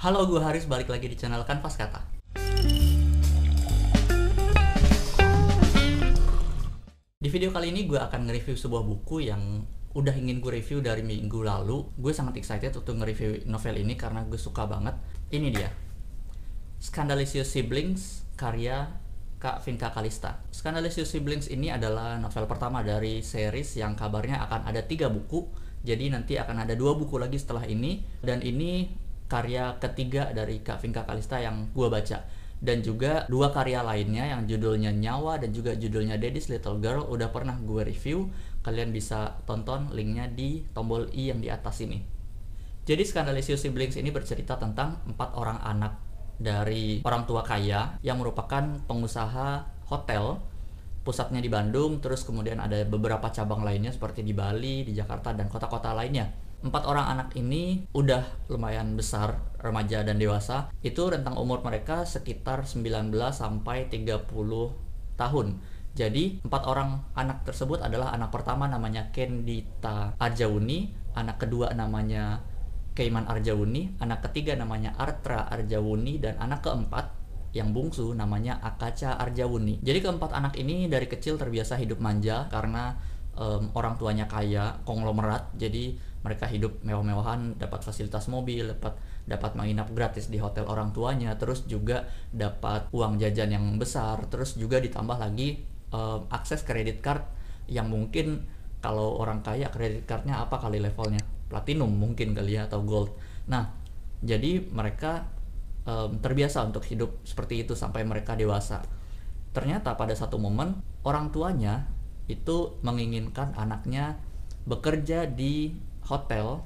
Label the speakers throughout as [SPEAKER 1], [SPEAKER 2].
[SPEAKER 1] Halo, gue Haris balik lagi di channel Kanvas Kata. Di video kali ini gue akan nge-review sebuah buku yang udah ingin gue review dari minggu lalu. Gue sangat excited untuk nge-review novel ini karena gue suka banget. Ini dia. Scandalicious Siblings karya Kak Vinka Kalista. Scandalicious Siblings ini adalah novel pertama dari series yang kabarnya akan ada tiga buku. Jadi nanti akan ada dua buku lagi setelah ini dan ini karya ketiga dari Kak Vinka Kalista yang gue baca dan juga dua karya lainnya yang judulnya Nyawa dan juga judulnya Daddy's Little Girl udah pernah gue review kalian bisa tonton linknya di tombol i yang di atas ini jadi skandalisius Siblings ini bercerita tentang empat orang anak dari orang tua kaya yang merupakan pengusaha hotel pusatnya di Bandung terus kemudian ada beberapa cabang lainnya seperti di Bali, di Jakarta dan kota-kota lainnya empat orang anak ini udah lumayan besar remaja dan dewasa itu rentang umur mereka sekitar 19 sampai 30 tahun jadi empat orang anak tersebut adalah anak pertama namanya Kendita Arjauni anak kedua namanya Keiman Arjauni anak ketiga namanya Artra Arjauni dan anak keempat yang bungsu namanya Akaca Arjawuni. Jadi keempat anak ini dari kecil terbiasa hidup manja karena um, orang tuanya kaya konglomerat jadi mereka hidup mewah-mewahan dapat fasilitas mobil dapat dapat menginap gratis di hotel orang tuanya terus juga dapat uang jajan yang besar terus juga ditambah lagi um, akses kredit card yang mungkin kalau orang kaya kredit cardnya apa kali levelnya platinum mungkin kali ya atau gold nah jadi mereka um, terbiasa untuk hidup seperti itu sampai mereka dewasa ternyata pada satu momen orang tuanya itu menginginkan anaknya bekerja di hotel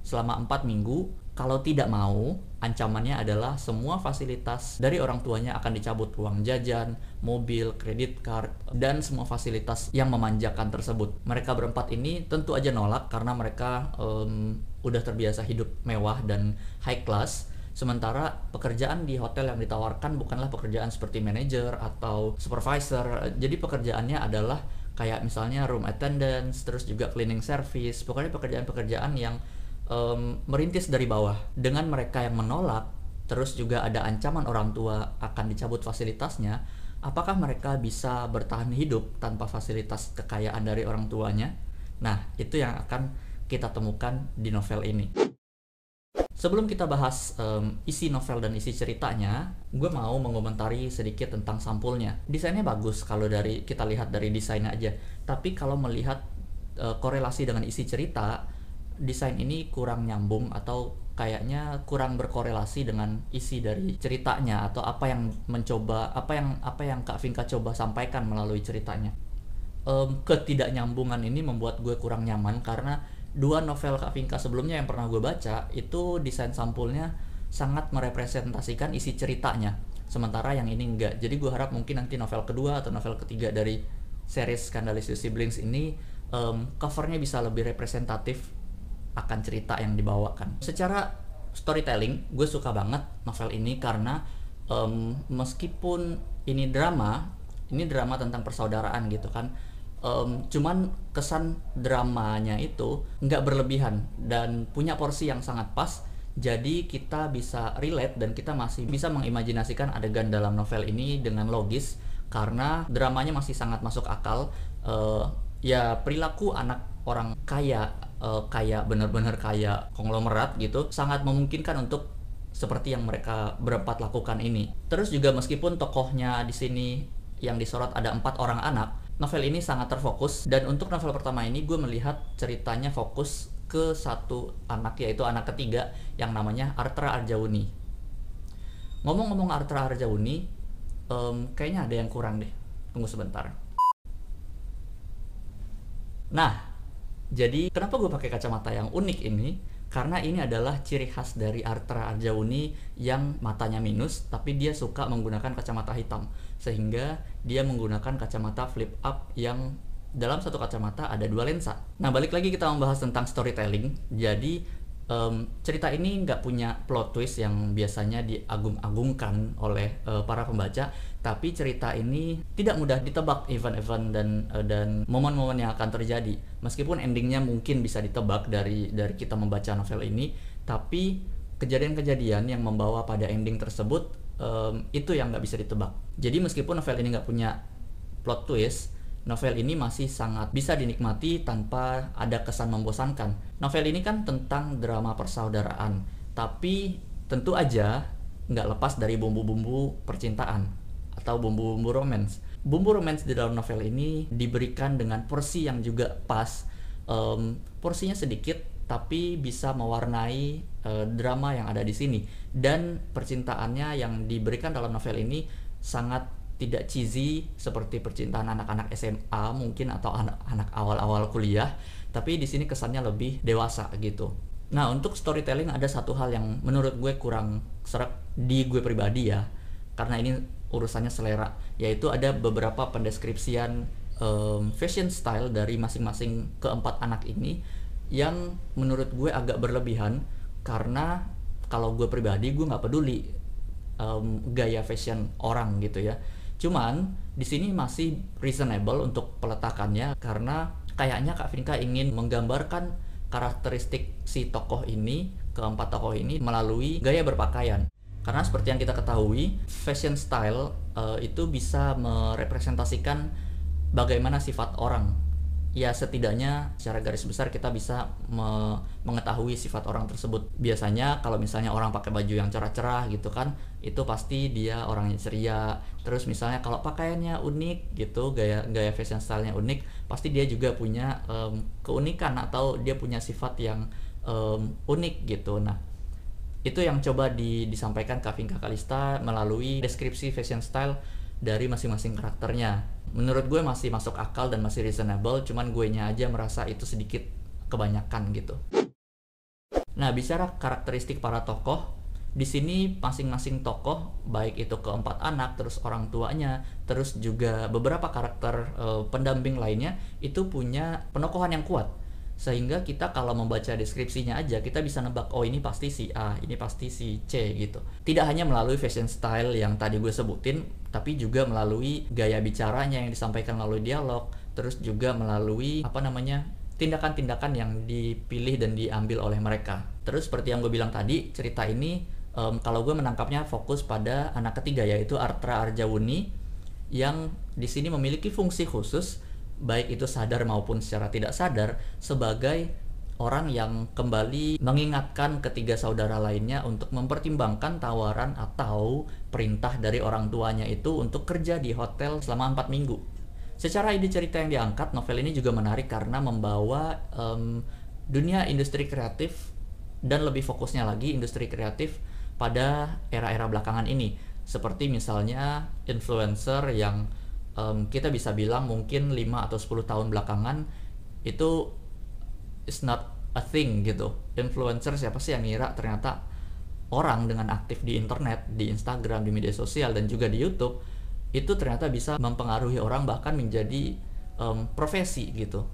[SPEAKER 1] selama empat minggu. Kalau tidak mau, ancamannya adalah semua fasilitas dari orang tuanya akan dicabut uang jajan, mobil, kredit card, dan semua fasilitas yang memanjakan tersebut. Mereka berempat ini tentu aja nolak karena mereka um, udah terbiasa hidup mewah dan high class. Sementara pekerjaan di hotel yang ditawarkan bukanlah pekerjaan seperti manajer atau supervisor, jadi pekerjaannya adalah kayak misalnya room attendance terus juga cleaning service pokoknya pekerjaan-pekerjaan yang um, merintis dari bawah dengan mereka yang menolak terus juga ada ancaman orang tua akan dicabut fasilitasnya apakah mereka bisa bertahan hidup tanpa fasilitas kekayaan dari orang tuanya nah itu yang akan kita temukan di novel ini Sebelum kita bahas um, isi novel dan isi ceritanya, gue mau mengomentari sedikit tentang sampulnya. Desainnya bagus kalau dari kita lihat dari desainnya aja. Tapi kalau melihat uh, korelasi dengan isi cerita, desain ini kurang nyambung atau kayaknya kurang berkorelasi dengan isi dari ceritanya atau apa yang mencoba apa yang apa yang Kak Vinka coba sampaikan melalui ceritanya. Um, ketidaknyambungan ini membuat gue kurang nyaman karena dua novel Kak Vinka sebelumnya yang pernah gue baca itu desain sampulnya sangat merepresentasikan isi ceritanya sementara yang ini enggak jadi gue harap mungkin nanti novel kedua atau novel ketiga dari series Scandalous Siblings ini um, covernya bisa lebih representatif akan cerita yang dibawakan secara storytelling gue suka banget novel ini karena um, meskipun ini drama ini drama tentang persaudaraan gitu kan um, cuman kesan dramanya itu nggak berlebihan dan punya porsi yang sangat pas jadi kita bisa relate dan kita masih bisa mengimajinasikan adegan dalam novel ini dengan logis karena dramanya masih sangat masuk akal uh, ya perilaku anak orang kaya uh, kaya bener benar kaya konglomerat gitu sangat memungkinkan untuk seperti yang mereka berempat lakukan ini terus juga meskipun tokohnya di sini yang disorot ada empat orang anak novel ini sangat terfokus dan untuk novel pertama ini gue melihat ceritanya fokus ke satu anak yaitu anak ketiga yang namanya Artra Arjauni. Ngomong-ngomong Artra Arjauni, um, kayaknya ada yang kurang deh. Tunggu sebentar. Nah, jadi kenapa gue pakai kacamata yang unik ini? karena ini adalah ciri khas dari Artra Arjauni yang matanya minus tapi dia suka menggunakan kacamata hitam sehingga dia menggunakan kacamata flip up yang dalam satu kacamata ada dua lensa. Nah, balik lagi kita membahas tentang storytelling. Jadi, um, cerita ini nggak punya plot twist yang biasanya diagung-agungkan oleh uh, para pembaca, tapi cerita ini tidak mudah ditebak event-event dan uh, dan momen-momen yang akan terjadi. Meskipun endingnya mungkin bisa ditebak dari dari kita membaca novel ini, tapi kejadian-kejadian yang membawa pada ending tersebut um, itu yang nggak bisa ditebak. Jadi meskipun novel ini nggak punya plot twist novel ini masih sangat bisa dinikmati tanpa ada kesan membosankan. Novel ini kan tentang drama persaudaraan, tapi tentu aja nggak lepas dari bumbu-bumbu percintaan atau bumbu-bumbu romance. Bumbu romance di dalam novel ini diberikan dengan porsi yang juga pas. Um, porsinya sedikit, tapi bisa mewarnai uh, drama yang ada di sini. Dan percintaannya yang diberikan dalam novel ini sangat tidak cheesy seperti percintaan anak-anak SMA mungkin atau anak-anak awal-awal kuliah, tapi di sini kesannya lebih dewasa gitu. Nah, untuk storytelling ada satu hal yang menurut gue kurang serak di gue pribadi ya. Karena ini urusannya selera, yaitu ada beberapa pendeskripsian um, fashion style dari masing-masing keempat anak ini yang menurut gue agak berlebihan karena kalau gue pribadi gue nggak peduli um, gaya fashion orang gitu ya Cuman di sini masih reasonable untuk peletakannya karena kayaknya Kak Finka ingin menggambarkan karakteristik si tokoh ini, keempat tokoh ini melalui gaya berpakaian. Karena seperti yang kita ketahui, fashion style uh, itu bisa merepresentasikan bagaimana sifat orang ya setidaknya secara garis besar kita bisa me mengetahui sifat orang tersebut. Biasanya kalau misalnya orang pakai baju yang cerah-cerah gitu kan, itu pasti dia orangnya ceria. Terus misalnya kalau pakaiannya unik gitu, gaya gaya fashion stylenya unik, pasti dia juga punya um, keunikan atau dia punya sifat yang um, unik gitu. Nah, itu yang coba di, disampaikan Kavinka Kalista melalui deskripsi fashion style dari masing-masing karakternya menurut gue masih masuk akal dan masih reasonable cuman gue nya aja merasa itu sedikit kebanyakan gitu nah bicara karakteristik para tokoh di sini masing-masing tokoh baik itu keempat anak terus orang tuanya terus juga beberapa karakter e, pendamping lainnya itu punya penokohan yang kuat sehingga kita kalau membaca deskripsinya aja kita bisa nebak oh ini pasti si A ini pasti si C gitu tidak hanya melalui fashion style yang tadi gue sebutin tapi juga melalui gaya bicaranya yang disampaikan melalui dialog terus juga melalui apa namanya tindakan-tindakan yang dipilih dan diambil oleh mereka terus seperti yang gue bilang tadi cerita ini um, kalau gue menangkapnya fokus pada anak ketiga yaitu Artra Arjawuni yang di sini memiliki fungsi khusus baik itu sadar maupun secara tidak sadar sebagai orang yang kembali mengingatkan ketiga saudara lainnya untuk mempertimbangkan tawaran atau perintah dari orang tuanya itu untuk kerja di hotel selama empat minggu. Secara ide cerita yang diangkat, novel ini juga menarik karena membawa um, dunia industri kreatif dan lebih fokusnya lagi industri kreatif pada era-era belakangan ini. Seperti misalnya influencer yang um, kita bisa bilang mungkin 5 atau 10 tahun belakangan itu it's not a thing gitu influencer siapa sih yang ngira ternyata orang dengan aktif di internet di Instagram di media sosial dan juga di YouTube itu ternyata bisa mempengaruhi orang bahkan menjadi um, profesi gitu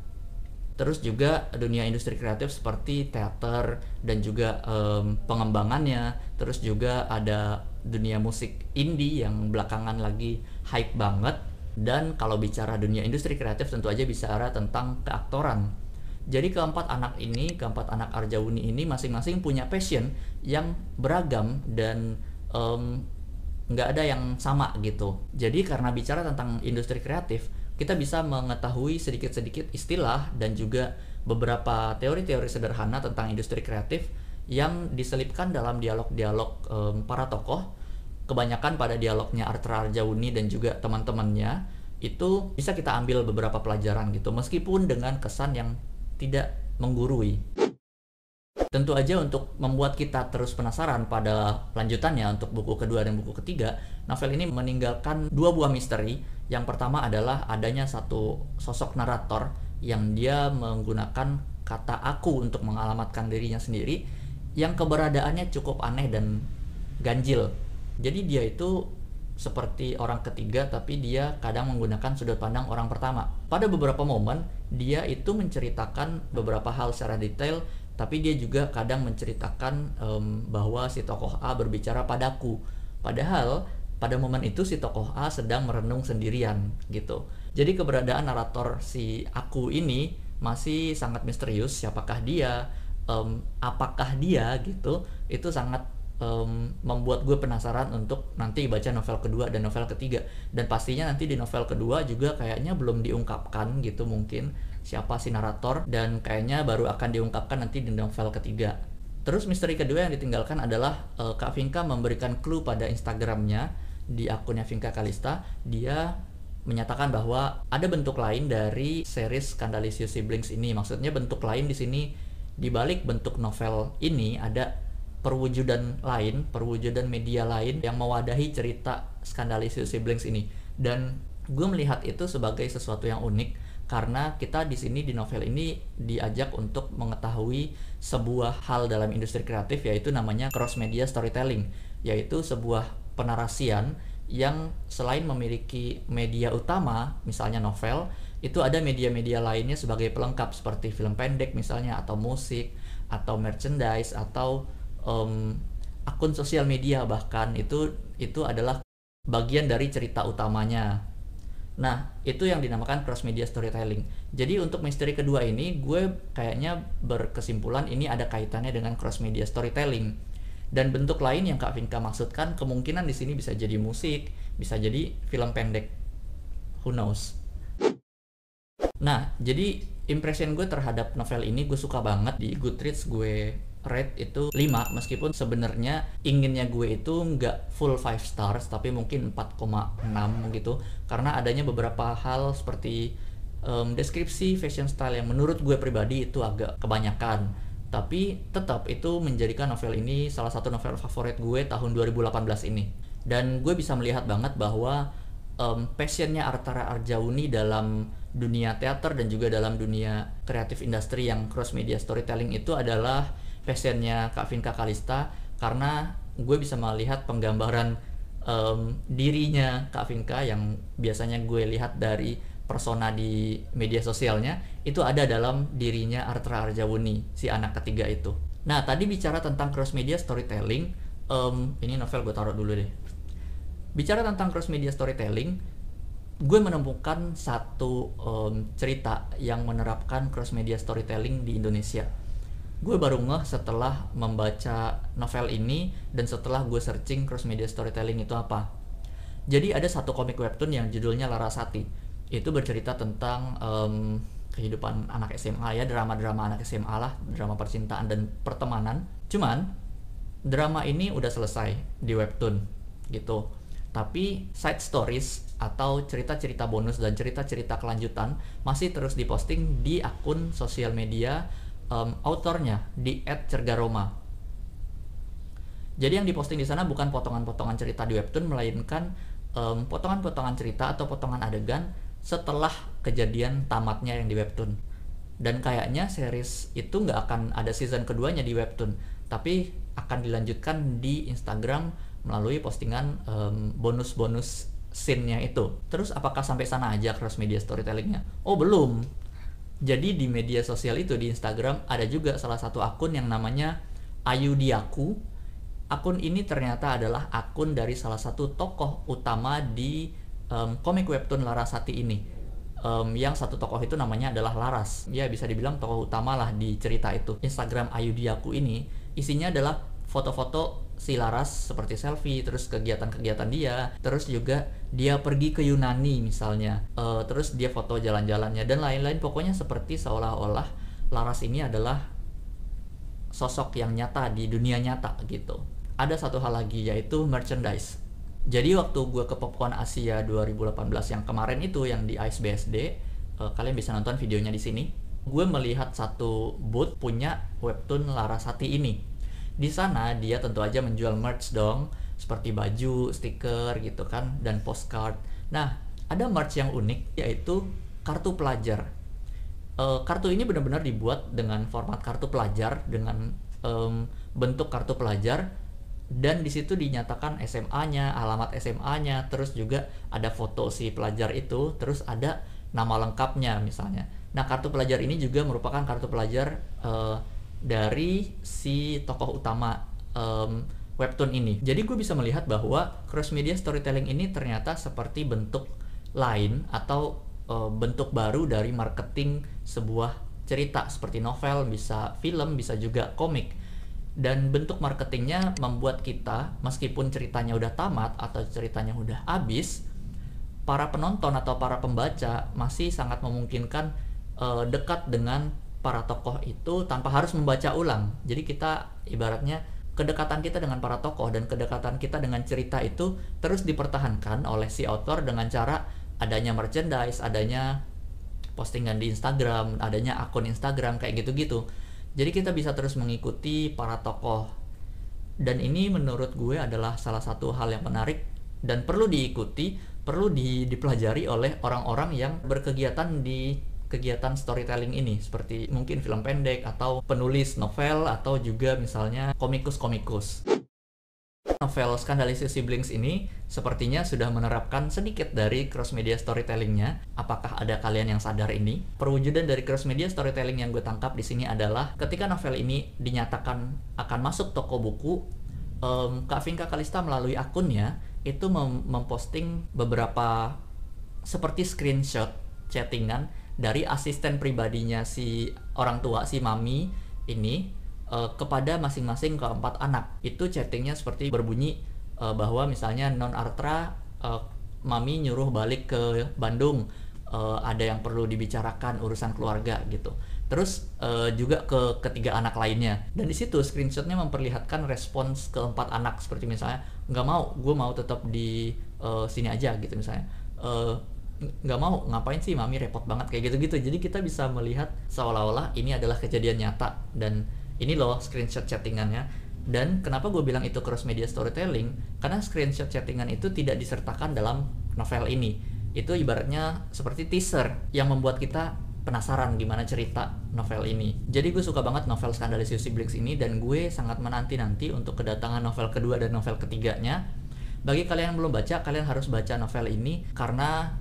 [SPEAKER 1] terus juga dunia industri kreatif seperti teater dan juga um, pengembangannya terus juga ada dunia musik indie yang belakangan lagi hype banget dan kalau bicara dunia industri kreatif tentu aja bicara tentang keaktoran jadi keempat anak ini, keempat anak Arjawuni ini masing-masing punya passion yang beragam dan nggak um, ada yang sama gitu. Jadi karena bicara tentang industri kreatif, kita bisa mengetahui sedikit-sedikit istilah dan juga beberapa teori-teori sederhana tentang industri kreatif yang diselipkan dalam dialog-dialog um, para tokoh, kebanyakan pada dialognya Arthur Arjawuni dan juga teman-temannya itu bisa kita ambil beberapa pelajaran gitu meskipun dengan kesan yang tidak menggurui. Tentu aja untuk membuat kita terus penasaran pada lanjutannya untuk buku kedua dan buku ketiga, novel ini meninggalkan dua buah misteri. Yang pertama adalah adanya satu sosok narator yang dia menggunakan kata aku untuk mengalamatkan dirinya sendiri yang keberadaannya cukup aneh dan ganjil. Jadi dia itu seperti orang ketiga tapi dia kadang menggunakan sudut pandang orang pertama. Pada beberapa momen dia itu menceritakan beberapa hal secara detail tapi dia juga kadang menceritakan um, bahwa si tokoh A berbicara padaku. Padahal pada momen itu si tokoh A sedang merenung sendirian gitu. Jadi keberadaan narator si aku ini masih sangat misterius siapakah dia, um, apakah dia gitu. Itu sangat um, membuat gue penasaran untuk nanti baca novel kedua dan novel ketiga dan pastinya nanti di novel kedua juga kayaknya belum diungkapkan gitu mungkin siapa si narator dan kayaknya baru akan diungkapkan nanti di novel ketiga terus misteri kedua yang ditinggalkan adalah uh, Kak Vinka memberikan clue pada Instagramnya di akunnya Vinka Kalista dia menyatakan bahwa ada bentuk lain dari series Scandalicious Siblings ini maksudnya bentuk lain di sini di balik bentuk novel ini ada perwujudan lain, perwujudan media lain yang mewadahi cerita skandal siblings ini. Dan gue melihat itu sebagai sesuatu yang unik karena kita di sini di novel ini diajak untuk mengetahui sebuah hal dalam industri kreatif yaitu namanya cross media storytelling yaitu sebuah penarasian yang selain memiliki media utama misalnya novel itu ada media-media lainnya sebagai pelengkap seperti film pendek misalnya atau musik atau merchandise atau um, akun sosial media bahkan itu itu adalah bagian dari cerita utamanya. Nah, itu yang dinamakan cross media storytelling. Jadi untuk misteri kedua ini gue kayaknya berkesimpulan ini ada kaitannya dengan cross media storytelling. Dan bentuk lain yang Kak Vinka maksudkan kemungkinan di sini bisa jadi musik, bisa jadi film pendek. Who knows. Nah, jadi impression gue terhadap novel ini gue suka banget di Goodreads gue rate itu 5 meskipun sebenarnya inginnya gue itu nggak full 5 stars tapi mungkin 4,6 gitu karena adanya beberapa hal seperti um, deskripsi fashion style yang menurut gue pribadi itu agak kebanyakan tapi tetap itu menjadikan novel ini salah satu novel favorit gue tahun 2018 ini dan gue bisa melihat banget bahwa um, passionnya Artara Arjauni dalam dunia teater dan juga dalam dunia kreatif industri yang cross media storytelling itu adalah passionnya Kak Vinka Kalista karena gue bisa melihat penggambaran um, dirinya Kak Vinka yang biasanya gue lihat dari persona di media sosialnya itu ada dalam dirinya Artra Arjawuni si anak ketiga itu. Nah tadi bicara tentang cross media storytelling, um, ini novel gue taruh dulu deh. Bicara tentang cross media storytelling, gue menemukan satu um, cerita yang menerapkan cross media storytelling di Indonesia gue baru ngeh setelah membaca novel ini dan setelah gue searching cross media storytelling itu apa. Jadi ada satu komik webtoon yang judulnya Larasati. Itu bercerita tentang um, kehidupan anak SMA ya, drama-drama anak SMA lah, drama percintaan dan pertemanan. Cuman drama ini udah selesai di webtoon gitu. Tapi side stories atau cerita-cerita bonus dan cerita-cerita kelanjutan masih terus diposting di akun sosial media um, autornya di @cergaroma. Jadi yang diposting di sana bukan potongan-potongan cerita di webtoon melainkan potongan-potongan um, cerita atau potongan adegan setelah kejadian tamatnya yang di webtoon. Dan kayaknya series itu nggak akan ada season keduanya di webtoon, tapi akan dilanjutkan di Instagram melalui postingan bonus-bonus um, scene-nya itu. Terus apakah sampai sana aja cross media storytellingnya? Oh belum, jadi di media sosial itu di Instagram ada juga salah satu akun yang namanya Ayu Diaku. Akun ini ternyata adalah akun dari salah satu tokoh utama di um, komik webtoon Larasati ini. Um, yang satu tokoh itu namanya adalah Laras. Ya bisa dibilang tokoh utamalah di cerita itu. Instagram Ayu Diaku ini isinya adalah foto-foto si Laras seperti selfie, terus kegiatan-kegiatan dia, terus juga dia pergi ke Yunani misalnya, uh, terus dia foto jalan-jalannya dan lain-lain. Pokoknya seperti seolah-olah Laras ini adalah sosok yang nyata di dunia nyata gitu. Ada satu hal lagi yaitu merchandise. Jadi waktu gue ke Popcorn Asia 2018 yang kemarin itu yang di Ice BSD, uh, eh, kalian bisa nonton videonya di sini. Gue melihat satu booth punya webtoon Larasati ini di sana dia tentu aja menjual merch dong seperti baju, stiker gitu kan dan postcard. Nah, ada merch yang unik yaitu kartu pelajar. E, kartu ini benar-benar dibuat dengan format kartu pelajar dengan um, bentuk kartu pelajar dan di situ dinyatakan SMA-nya, alamat SMA-nya, terus juga ada foto si pelajar itu, terus ada nama lengkapnya misalnya. Nah, kartu pelajar ini juga merupakan kartu pelajar eh, dari si tokoh utama um, webtoon ini. Jadi gue bisa melihat bahwa cross media storytelling ini ternyata seperti bentuk lain atau uh, bentuk baru dari marketing sebuah cerita seperti novel, bisa film, bisa juga komik. Dan bentuk marketingnya membuat kita meskipun ceritanya udah tamat atau ceritanya udah habis, para penonton atau para pembaca masih sangat memungkinkan uh, dekat dengan para tokoh itu tanpa harus membaca ulang. Jadi kita ibaratnya kedekatan kita dengan para tokoh dan kedekatan kita dengan cerita itu terus dipertahankan oleh si author dengan cara adanya merchandise, adanya postingan di Instagram, adanya akun Instagram kayak gitu-gitu. Jadi kita bisa terus mengikuti para tokoh. Dan ini menurut gue adalah salah satu hal yang menarik dan perlu diikuti, perlu dipelajari oleh orang-orang yang berkegiatan di kegiatan storytelling ini seperti mungkin film pendek atau penulis novel atau juga misalnya komikus-komikus. Novel Skandalisis Siblings ini sepertinya sudah menerapkan sedikit dari cross media storytellingnya. Apakah ada kalian yang sadar ini? Perwujudan dari cross media storytelling yang gue tangkap di sini adalah ketika novel ini dinyatakan akan masuk toko buku, um, Kak Vinka Kalista melalui akunnya itu mem memposting beberapa seperti screenshot chattingan dari asisten pribadinya si orang tua si mami ini uh, kepada masing-masing keempat anak. Itu chattingnya seperti berbunyi uh, bahwa misalnya non Artra uh, mami nyuruh balik ke Bandung uh, ada yang perlu dibicarakan urusan keluarga gitu. Terus uh, juga ke ketiga anak lainnya. Dan di situ screenshotnya memperlihatkan respons keempat anak seperti misalnya nggak mau, gue mau tetap di uh, sini aja gitu misalnya. Uh, nggak mau ngapain sih mami repot banget kayak gitu-gitu jadi kita bisa melihat seolah-olah ini adalah kejadian nyata dan ini loh screenshot chattingannya dan kenapa gue bilang itu cross media storytelling karena screenshot chattingan itu tidak disertakan dalam novel ini itu ibaratnya seperti teaser yang membuat kita penasaran gimana cerita novel ini. Jadi gue suka banget novel Scandalous Siblings ini dan gue sangat menanti-nanti untuk kedatangan novel kedua dan novel ketiganya. Bagi kalian yang belum baca, kalian harus baca novel ini karena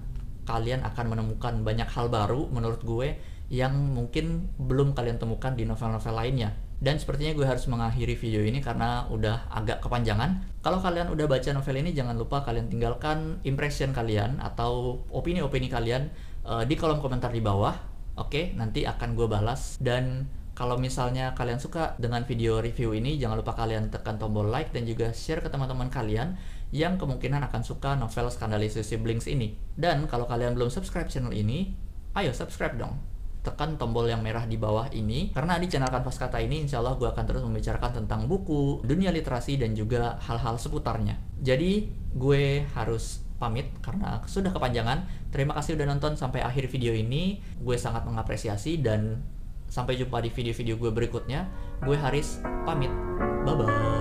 [SPEAKER 1] kalian akan menemukan banyak hal baru menurut gue yang mungkin belum kalian temukan di novel-novel lainnya. Dan sepertinya gue harus mengakhiri video ini karena udah agak kepanjangan. Kalau kalian udah baca novel ini jangan lupa kalian tinggalkan impression kalian atau opini-opini kalian uh, di kolom komentar di bawah. Oke, okay, nanti akan gue balas dan kalau misalnya kalian suka dengan video review ini, jangan lupa kalian tekan tombol like dan juga share ke teman-teman kalian yang kemungkinan akan suka novel skandalisasi Siblings ini. Dan kalau kalian belum subscribe channel ini, ayo subscribe dong. Tekan tombol yang merah di bawah ini, karena di channel Kanvas Kata ini insya Allah gue akan terus membicarakan tentang buku, dunia literasi, dan juga hal-hal seputarnya. Jadi, gue harus pamit karena sudah kepanjangan. Terima kasih udah nonton sampai akhir video ini. Gue sangat mengapresiasi dan sampai jumpa di video-video gue berikutnya. Gue Haris, pamit. Bye-bye.